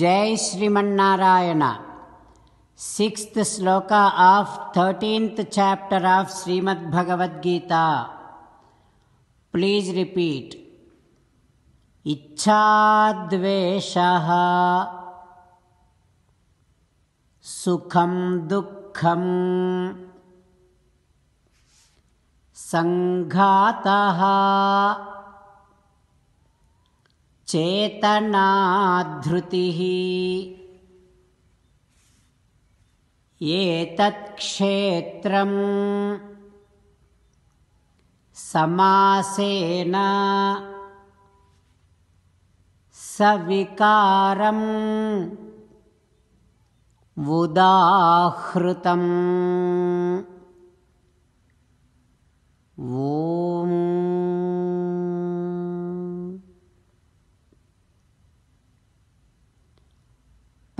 जय Shrimannarayana sixth shloka of thirteenth chapter of Shrimad Bhagavad Gita please repeat इच्छाद्वेषः सुखं दुःखं सङ्घातः चेतनाधृतिः एतत्क्षेत्रम् समासेन सविकारम् उदाहृतम्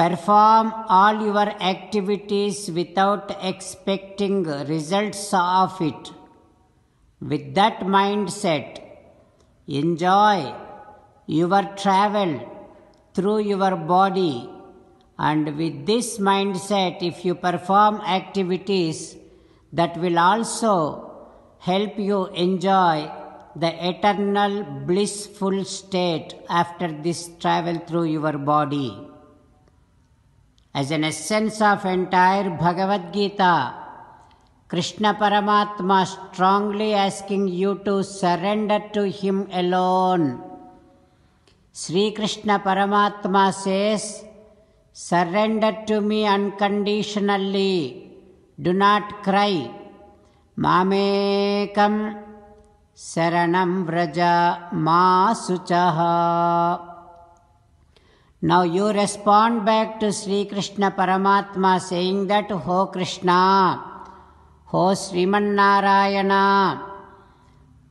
Perform all your activities without expecting results of it. With that mindset, enjoy your travel through your body. And with this mindset, if you perform activities, that will also help you enjoy the eternal blissful state after this travel through your body as an essence of entire Bhagavad Gita. Krishna Paramatma strongly asking you to surrender to Him alone. Sri Krishna Paramatma says, Surrender to me unconditionally. Do not cry. Mamekam saranam व्रज मा शुचः now you respond back to Sri Krishna Paramatma saying that, Ho Krishna, Ho Sriman Narayana,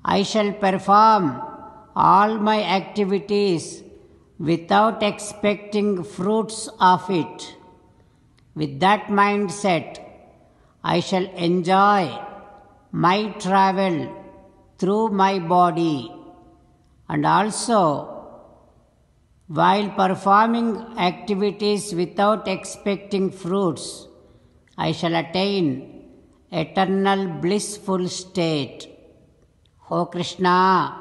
I shall perform all my activities without expecting fruits of it. With that mindset, I shall enjoy my travel through my body and also while performing activities without expecting fruits, I shall attain eternal blissful state. O Krishna,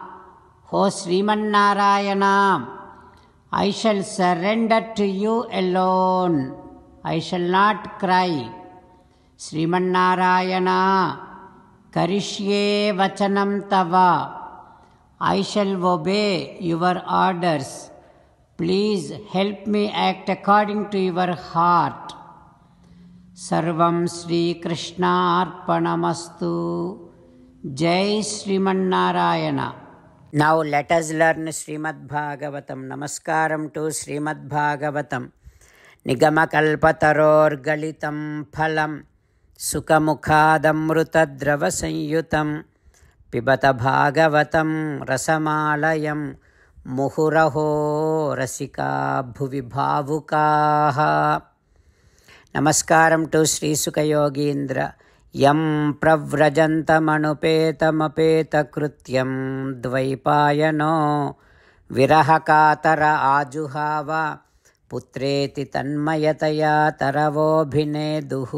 O Sriman Narayana, I shall surrender to you alone. I shall not cry. Sriman Narayana, Karishye Vachanam Tava, I shall obey your orders. Please help me act according to your heart సర్వం శ్రీకృష్ణార్పణమస్తు జై Shrimannarayana now let's learn Shrimad Bhagavatam నమస్కారం to Srimad Bhagavatam నిగమకల్పతరోర్గళితం ఫలం సుఖముఖాదమృతద్రవ సంయుతం పిబత భాగవతం రసమాలయం मुहुरहो रसिका भुवि भावुकाः नमस्कारं to श्रीसुखयोगीन्द्र यं प्रव्रजन्तमनुपेतमपेतकृत्यं द्वैपायनो विरहकातर आजुहाव पुत्रेति तन्मयतया तरवोऽभिनेदुः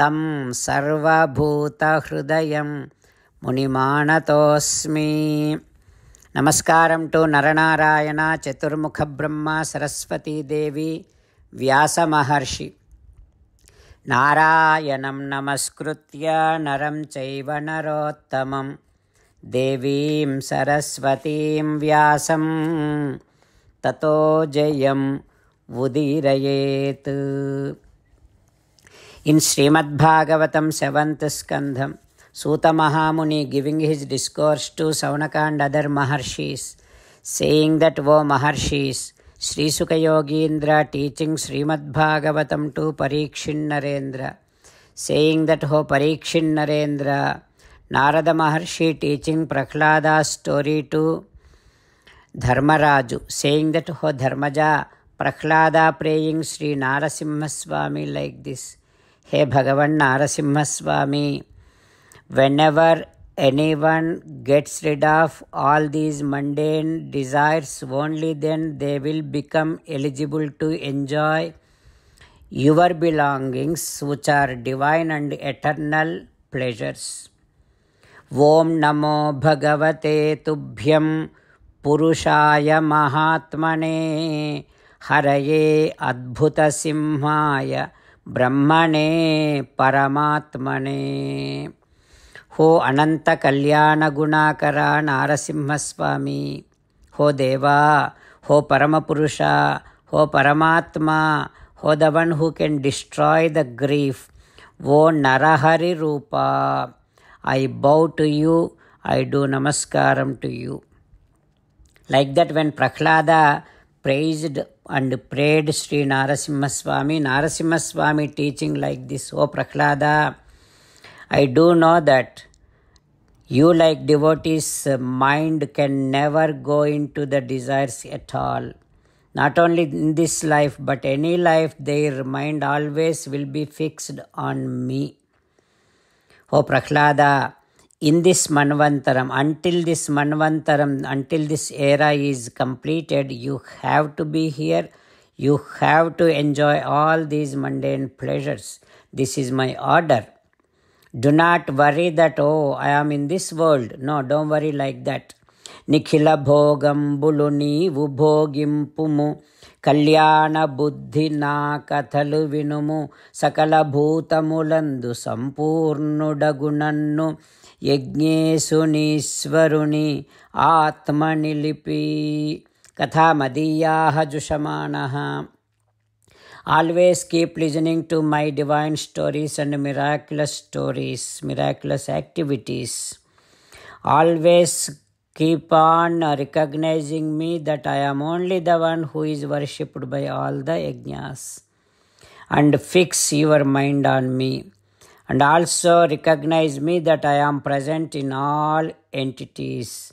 तं सर्वभूतहृदयं मुनिमानतोऽस्मि నమస్కారం టు నరనారాయణ చతుర్ముఖ బ్రహ్మ సరస్వతీదేవి వ్యాసమహర్షి నారాయణం నమస్కృత్య నరం చైవ నరోత్తమం దేవీం సరస్వతీం వ్యాసం తతో జయం ఉదీరయేత్ in Shrimad Bhagavatam seventh skandham Suta Mahamuni giving his discourse to Savanaka and other Maharshis, saying that, O Maharshis, Sri Indra teaching Srimad Bhagavatam to Parikshin Narendra, saying that, O Parikshin Narendra, Narada Maharshi teaching Prahlada's story to Dharmaraju, saying that, O Dharmaja, Prakhlada praying Sri Narasimhaswami like this. Hey Bhagavan Narasimhaswami. Swami, whenever anyone gets rid of all these mundane desires, only then they will become eligible to enjoy your belongings, which are divine and eternal pleasures. ॐ नमो भगवते तुभ्यं पुरुषाय महात्मने हरये अद्भुतसिंहाय ब्रह्मणे परमात्मने ಹೋ ಅನಂತ ಕಲ್ಯಾಣ ಗುಣಾಕರ ನಾರಸಿಂಹಸ್ವಾಮಿ ಹೋ ದೇವಾ ಹೋ ಪರಮಪುರುಷ ಹೋ ಪರಮಾತ್ಮ ಹೋ the who who can destroy the grief O Narahari ರೂಪ I bow to you I do ನಮಸ್ಕಾರಂ to you Like that, when Prahlada praised and prayed Sri Narasimhaswami, Narasimhaswami teaching like this, O I do know that you, like devotees, uh, mind can never go into the desires at all. Not only in this life, but any life, their mind always will be fixed on me. Oh, Prahlada, in this Manvantaram, until this Manvantaram, until this era is completed, you have to be here. You have to enjoy all these mundane pleasures. This is my order. Do not worry that, oh, I am in this world. No, don't worry like that. Nikhila bhogam buluni vubhogim pumu. Kalyana buddhi na kathalu vinumu. Sakala bhutamulandu sampurnu dagunannu. Yajnesuni swaruni atmanilipi. Katha madiyaha ham. Always keep listening to my divine stories and miraculous stories, miraculous activities. Always keep on recognizing me that I am only the one who is worshipped by all the yajnas. And fix your mind on me. And also recognize me that I am present in all entities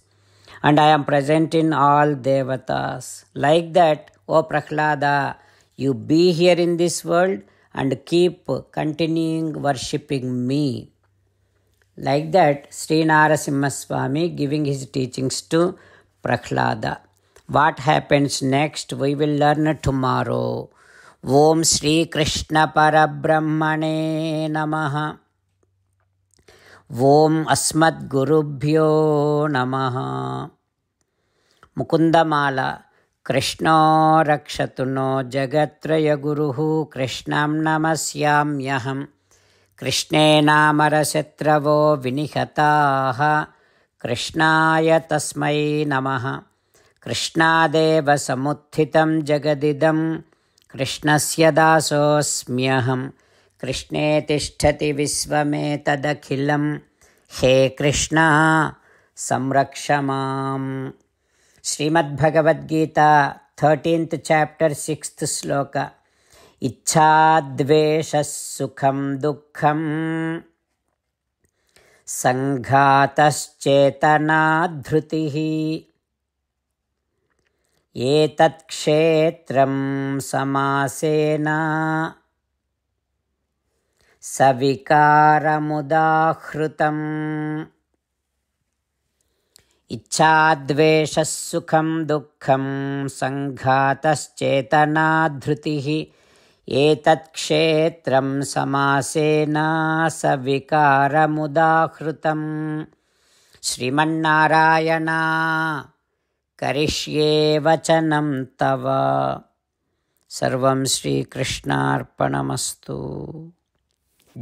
and I am present in all devatas. Like that, O Prahlada, you be here in this world and keep continuing worshipping me. Like that, Sri Narasimhaswami giving his teachings to Prahlada. What happens next, we will learn tomorrow. Om Sri Krishna Parabrahmane Namaha. Om Namaha. Mukunda Mala. कृष्णो रक्षतु नो जगत्त्र य गुरुः कृष्णं नमस्याम्यहं कृष्णेनामरशत्रवो विनिहताः कृष्णाय तस्मै नमः कृष्णादेव समुत्थितं जगदिदं कृष्णस्य दासोऽस्म्यहं कृष्णे तिष्ठति विश्वमेतदखिलं हे कृष्ण संरक्ष माम् Shrimad Bhagavad Gita thirteenth chapter sixth shloka ఇచ్ఛాద్వేషుఖం దుఃఖం సంఘాతశ్చేతనాధృతి ఏతత్క్షేత్రం సమాసేన సవికారముదాహృతం इच्छाद्वेषसुखं सुखं दुःखं सङ्घातश्चेतना धृतिः एतत्क्षेत्रं समासेना सविकारमुदाहृतं श्रीमन्नारायण करिष्ये वचनं तव सर्वं श्रीकृष्णार्पणमस्तु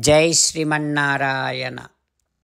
जय श्रीमन्नारायण